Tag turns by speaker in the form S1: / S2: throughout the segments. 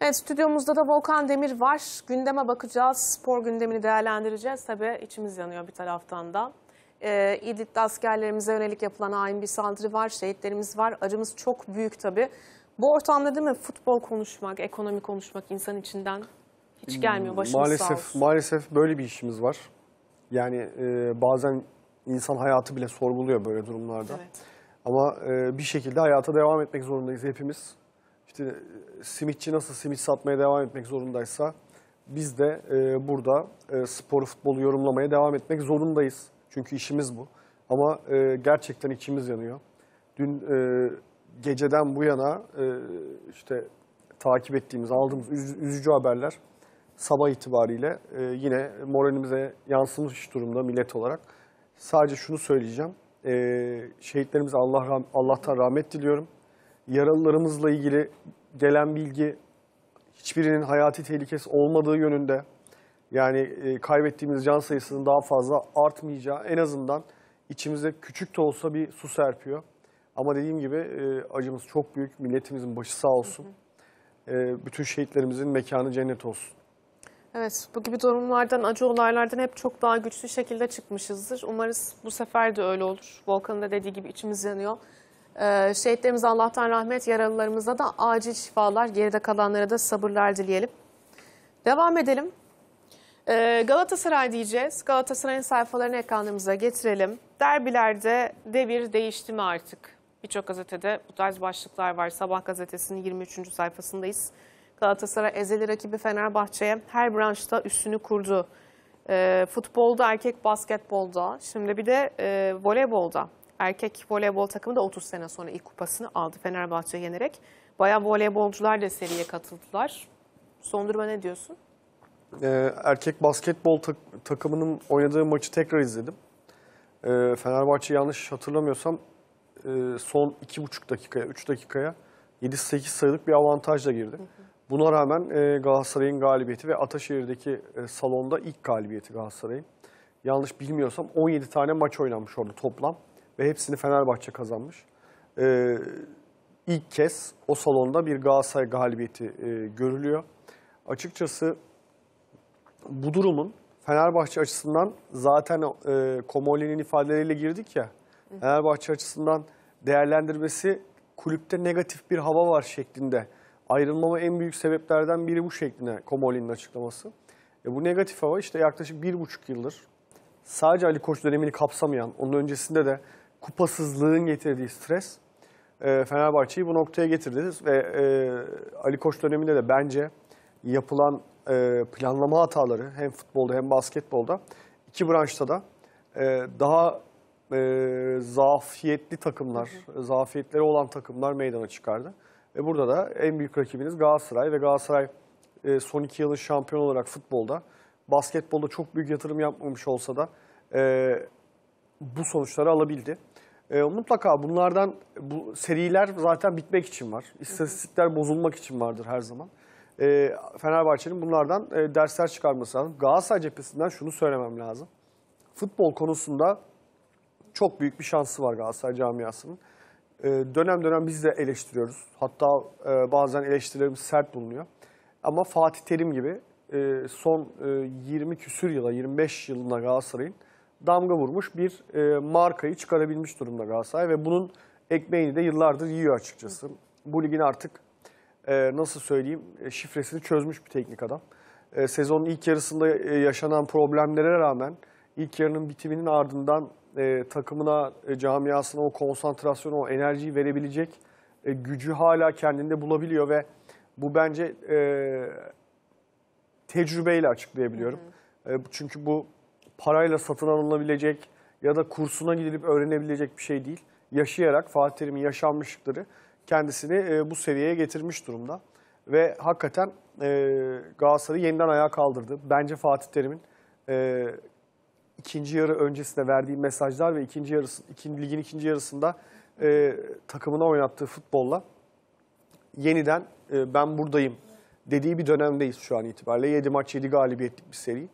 S1: Evet stüdyomuzda da Volkan Demir var. Gündeme bakacağız, spor gündemini değerlendireceğiz. Tabii içimiz yanıyor bir taraftan da. Ee, İdlib'de askerlerimize yönelik yapılan hain bir saldırı var, şehitlerimiz var. Acımız çok büyük tabii. Bu ortamda değil mi futbol konuşmak, ekonomi konuşmak insan içinden hiç gelmiyor başımız maalesef, sağ olsun.
S2: Maalesef böyle bir işimiz var. Yani e, bazen insan hayatı bile sorguluyor böyle durumlarda. Evet. Ama e, bir şekilde hayata devam etmek zorundayız hepimiz işte e, simitçi nasıl simit satmaya devam etmek zorundaysa biz de e, burada e, spor futbolu yorumlamaya devam etmek zorundayız. Çünkü işimiz bu. Ama e, gerçekten içimiz yanıyor. Dün e, geceden bu yana e, işte takip ettiğimiz, aldığımız üzücü haberler sabah itibariyle e, yine moralimize yansımış durumda millet olarak. Sadece şunu söyleyeceğim. E, şehitlerimize Allah, Allah'tan rahmet diliyorum yaralılarımızla ilgili gelen bilgi hiçbirinin hayati tehlikesi olmadığı yönünde. Yani e, kaybettiğimiz can sayısının daha fazla artmayacağı en azından içimize küçük de olsa bir su serpiyor. Ama dediğim gibi e, acımız çok büyük. Milletimizin başı sağ olsun. Hı hı. E, bütün şehitlerimizin mekanı cennet olsun.
S1: Evet, bu gibi durumlardan, acı olaylardan hep çok daha güçlü şekilde çıkmışızdır. Umarız bu sefer de öyle olur. Volkan'ın da dediği gibi içimiz yanıyor. Ee, şehitlerimize Allah'tan rahmet, yaralılarımıza da acil şifalar, geride kalanlara da sabırlar dileyelim. Devam edelim. Ee, Galatasaray diyeceğiz. Galatasaray'ın sayfalarını ekranımıza getirelim. Derbilerde devir değişti mi artık? Birçok gazetede bu tarz başlıklar var. Sabah gazetesinin 23. sayfasındayız. Galatasaray ezeli rakibi Fenerbahçe'ye her branşta üstünü kurdu. E, futbolda, erkek basketbolda, şimdi bir de e, voleybolda erkek voleybol takımı da 30 sene sonra ilk kupasını aldı Fenerbahçe yenerek. Bayağı voleybolcular da seriye katıldılar. Son duruma ne diyorsun?
S2: Ee, erkek basketbol tak takımının oynadığı maçı tekrar izledim. Ee, Fenerbahçe yanlış hatırlamıyorsam e, son 2,5 dakikaya, 3 dakikaya 7-8 sayılık bir avantajla girdi. Hı hı. Buna rağmen e, Galatasaray'ın galibiyeti ve Ataşehir'deki e, salonda ilk galibiyeti Galatasaray'ın. Yanlış bilmiyorsam 17 tane maç oynanmış orada toplam ve hepsini Fenerbahçe kazanmış. E, ilk kez o salonda bir Galatasaray galibiyeti e, görülüyor. Açıkçası bu durumun Fenerbahçe açısından zaten e, Komoli'nin ifadeleriyle girdik ya. Fenerbahçe açısından değerlendirmesi kulüpte negatif bir hava var şeklinde. Ayrılmama en büyük sebeplerden biri bu şekline Komoli'nin açıklaması. E, bu negatif hava işte yaklaşık bir buçuk yıldır sadece Ali Koç dönemini kapsamayan, onun öncesinde de kupasızlığın getirdiği stres e, Fenerbahçe'yi bu noktaya getirdi. Ve e, Ali Koç döneminde de bence yapılan e, planlama hataları hem futbolda hem basketbolda iki branşta da e, daha e, zafiyetli takımlar, hı hı. zafiyetleri olan takımlar meydana çıkardı. Ve burada da en büyük rakibiniz Galatasaray ve Galatasaray e, son iki yılın şampiyon olarak futbolda, basketbolda çok büyük yatırım yapmamış olsa da e, bu sonuçları alabildi. E, mutlaka bunlardan bu seriler zaten bitmek için var. İstatistikler bozulmak için vardır her zaman. E, Fenerbahçe'nin bunlardan e, dersler çıkarması lazım. Galatasaray cephesinden şunu söylemem lazım. Futbol konusunda çok büyük bir şansı var Galatasaray camiasının. E, dönem dönem biz de eleştiriyoruz. Hatta e, bazen eleştirilerimiz sert bulunuyor. Ama Fatih Terim gibi e, son e, 20 küsür yıla, 25 yılına Galatasaray'ın damga vurmuş bir e, markayı çıkarabilmiş durumda Galatasaray ve bunun ekmeğini de yıllardır yiyor açıkçası. Bu ligin artık e, nasıl söyleyeyim e, şifresini çözmüş bir teknik adam. E, sezonun ilk yarısında e, yaşanan problemlere rağmen ilk yarının bitiminin ardından e, takımına, e, camiasına o konsantrasyonu, o enerjiyi verebilecek e, gücü hala kendinde bulabiliyor ve bu bence e, tecrübeyle açıklayabiliyorum. Hı hı. E, çünkü bu parayla satın alınabilecek ya da kursuna gidilip öğrenebilecek bir şey değil. Yaşayarak Fatih Terim'in yaşanmışlıkları kendisini e, bu seviyeye getirmiş durumda. Ve hakikaten e, Galatasaray'ı yeniden ayağa kaldırdı. Bence Fatih Terim'in e, ikinci yarı öncesinde verdiği mesajlar ve ikinci yarısı, ikinci, ligin ikinci yarısında e, takımına oynattığı futbolla yeniden e, ben buradayım dediği bir dönemdeyiz şu an itibariyle. 7 maç 7 galibiyetlik bir seri.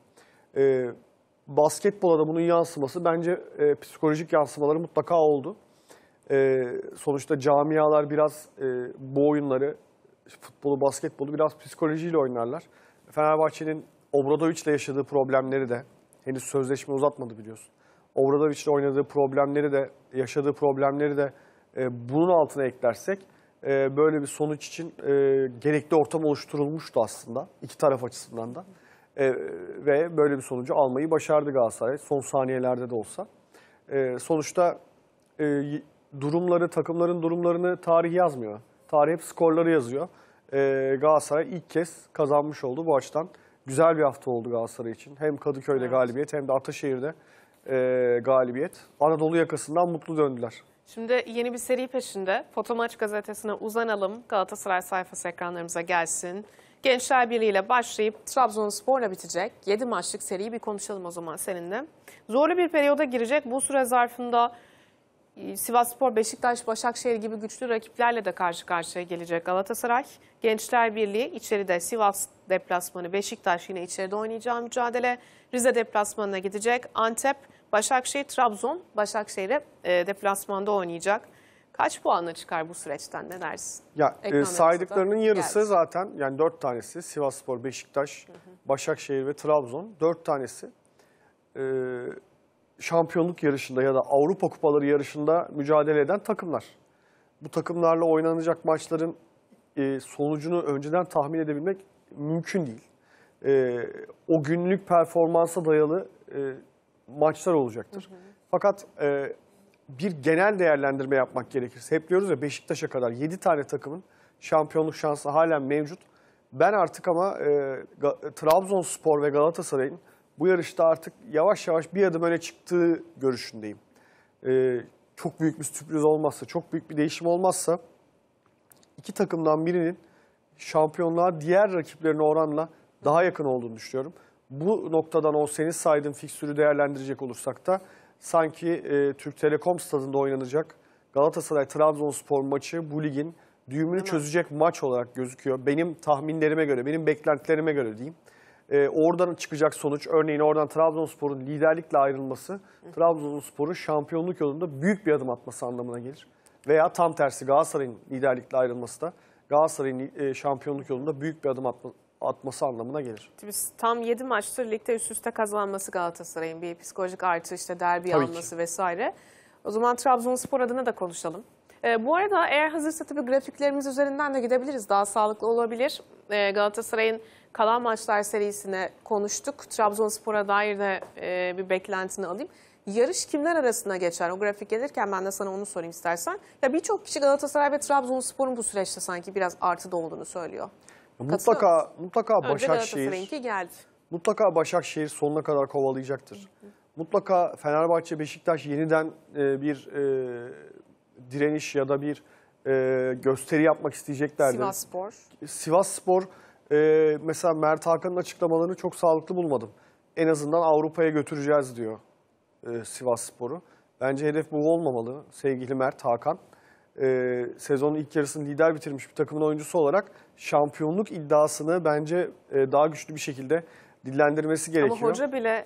S2: E, basketbola da bunun yansıması bence e, psikolojik yansımaları mutlaka oldu. E, sonuçta camialar biraz e, bu oyunları, futbolu, basketbolu biraz psikolojiyle oynarlar. Fenerbahçe'nin Obradoviç'le yaşadığı problemleri de, henüz sözleşme uzatmadı biliyorsun. Obradoviç'le oynadığı problemleri de, yaşadığı problemleri de e, bunun altına eklersek e, böyle bir sonuç için e, gerekli ortam oluşturulmuştu aslında iki taraf açısından da. E, ve böyle bir sonucu almayı başardı Galatasaray son saniyelerde de olsa. E, sonuçta e, durumları, takımların durumlarını tarih yazmıyor. Tarih hep skorları yazıyor. E, Galatasaray ilk kez kazanmış oldu bu açıdan. Güzel bir hafta oldu Galatasaray için. Hem Kadıköy'de evet. galibiyet hem de Ataşehir'de e, galibiyet. Anadolu yakasından mutlu döndüler.
S1: Şimdi yeni bir seri peşinde. Fotomaç gazetesine uzanalım. Galatasaray sayfası ekranlarımıza gelsin. Gençler Birliği ile başlayıp Trabzonspor'la bitecek. 7 maçlık seriyi bir konuşalım o zaman seninle. Zorlu bir periyoda girecek. Bu süre zarfında e, Sivasspor, Beşiktaş, Başakşehir gibi güçlü rakiplerle de karşı karşıya gelecek Galatasaray. Gençler Birliği içeride Sivas deplasmanı, Beşiktaş yine içeride oynayacağı mücadele. Rize deplasmanına gidecek. Antep, Başakşehir, Trabzon, Başakşehir'e e, deplasmanda oynayacak. Kaç puanla çıkar bu süreçten ne dersin?
S2: Ya, e, saydıklarının yarısı geldi. zaten yani dört tanesi Sivasspor, Beşiktaş, hı hı. Başakşehir ve Trabzon. Dört tanesi e, şampiyonluk yarışında ya da Avrupa Kupaları yarışında mücadele eden takımlar. Bu takımlarla oynanacak maçların e, sonucunu önceden tahmin edebilmek mümkün değil. E, o günlük performansa dayalı e, maçlar olacaktır. Hı hı. Fakat e, bir genel değerlendirme yapmak gerekirse hep diyoruz ya Beşiktaş'a kadar 7 tane takımın şampiyonluk şansı halen mevcut. Ben artık ama e, Trabzonspor ve Galatasaray'ın bu yarışta artık yavaş yavaş bir adım öne çıktığı görüşündeyim. E, çok büyük bir sürpriz olmazsa, çok büyük bir değişim olmazsa iki takımdan birinin şampiyonluğa diğer rakiplerine oranla daha yakın olduğunu düşünüyorum. Bu noktadan o senin saydığın fikstürü değerlendirecek olursak da sanki e, Türk Telekom stadında oynanacak Galatasaray-Trabzonspor maçı bu ligin düğümünü Değil çözecek mi? maç olarak gözüküyor. Benim tahminlerime göre, benim beklentilerime göre diyeyim. E, oradan çıkacak sonuç, örneğin oradan Trabzonspor'un liderlikle ayrılması, Trabzonspor'un şampiyonluk yolunda büyük bir adım atması anlamına gelir. Veya tam tersi Galatasaray'ın liderlikle ayrılması da Galatasaray'ın e, şampiyonluk yolunda büyük bir adım atması atması anlamına gelir.
S1: Biz tam 7 maçtır ligde üst üste kazanması Galatasaray'ın bir psikolojik artı işte derbi Tabii alması vesaire. O zaman Trabzonspor adına da konuşalım. Ee, bu arada eğer hazırsa tabii grafiklerimiz üzerinden de gidebiliriz. Daha sağlıklı olabilir. Ee, Galatasaray'ın kalan maçlar serisine konuştuk. Trabzonspor'a dair de e, bir beklentini alayım. Yarış kimler arasında geçer? O grafik gelirken ben de sana onu sorayım istersen. Ya birçok kişi Galatasaray ve Trabzonspor'un bu süreçte sanki biraz artıda olduğunu söylüyor.
S2: Mutlaka mutlaka Önce Başakşehir geldi. mutlaka Başakşehir sonuna kadar kovalayacaktır. Mutlaka Fenerbahçe Beşiktaş yeniden e, bir e, direniş ya da bir e, gösteri yapmak isteyeceklerdir. Sivas Spor. Sivas Spor e, mesela Mert Hakan'ın açıklamalarını çok sağlıklı bulmadım. En azından Avrupa'ya götüreceğiz diyor e, Sivas Spor'u. Bence hedef bu olmamalı sevgili Mert Hakan e, sezonun ilk yarısını lider bitirmiş bir takımın oyuncusu olarak şampiyonluk iddiasını bence e, daha güçlü bir şekilde dillendirmesi gerekiyor. Ama hoca
S1: bile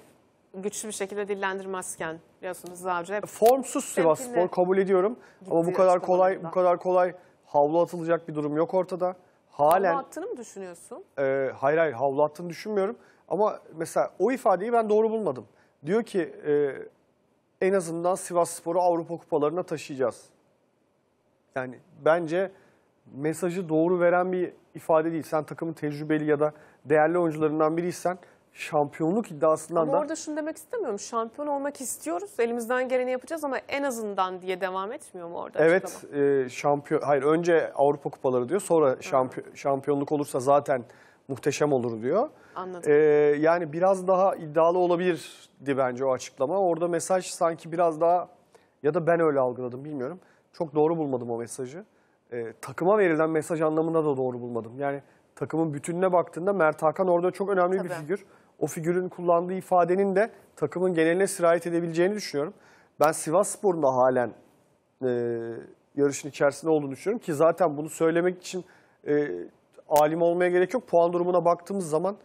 S1: güçlü bir şekilde dillendirmezken biliyorsunuz daha önce hep formsuz Sivasspor kabul
S2: ediyorum ama bu kadar kolay bu kadar kolay havlu atılacak bir durum yok ortada. Halen havlu
S1: attığını mı düşünüyorsun?
S2: E, hayır hayır havlu attığını düşünmüyorum ama mesela o ifadeyi ben doğru bulmadım. Diyor ki e, en azından Sivasspor'u Avrupa kupalarına taşıyacağız. Yani bence mesajı doğru veren bir ifade değil. Sen takımın tecrübeli ya da değerli oyuncularından biriysen şampiyonluk iddiasından ama da... orada
S1: şunu demek istemiyorum. Şampiyon olmak istiyoruz. Elimizden geleni yapacağız ama en azından diye devam etmiyor mu orada? Evet.
S2: E, şampiyon... Hayır önce Avrupa kupaları diyor. Sonra şampiyon, şampiyonluk olursa zaten muhteşem olur diyor. Anladım. E, yani biraz daha iddialı olabilirdi bence o açıklama. Orada mesaj sanki biraz daha... Ya da ben öyle algıladım bilmiyorum çok doğru bulmadım o mesajı. E, takıma verilen mesaj anlamında da doğru bulmadım. Yani takımın bütününe baktığında Mert Hakan orada çok önemli Tabii. bir figür. O figürün kullandığı ifadenin de takımın geneline sirayet edebileceğini düşünüyorum. Ben Sivas Spor'un da halen e, yarışın içerisinde olduğunu düşünüyorum. Ki zaten bunu söylemek için e, alim olmaya gerek yok. Puan durumuna baktığımız zaman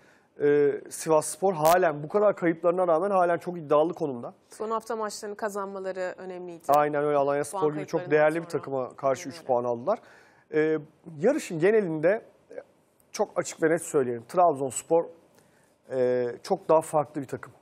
S2: e, Sivas Spor halen bu kadar kayıplarına rağmen halen çok iddialı konumda.
S1: Son hafta maçlarını kazanmaları önemliydi.
S2: Aynen öyle Alanya Spor gibi çok değerli sonra. bir takıma karşı 3 puan aldılar. E, yarışın genelinde e, çok açık ve net söyleyelim. Trabzonspor e, çok daha farklı bir takım.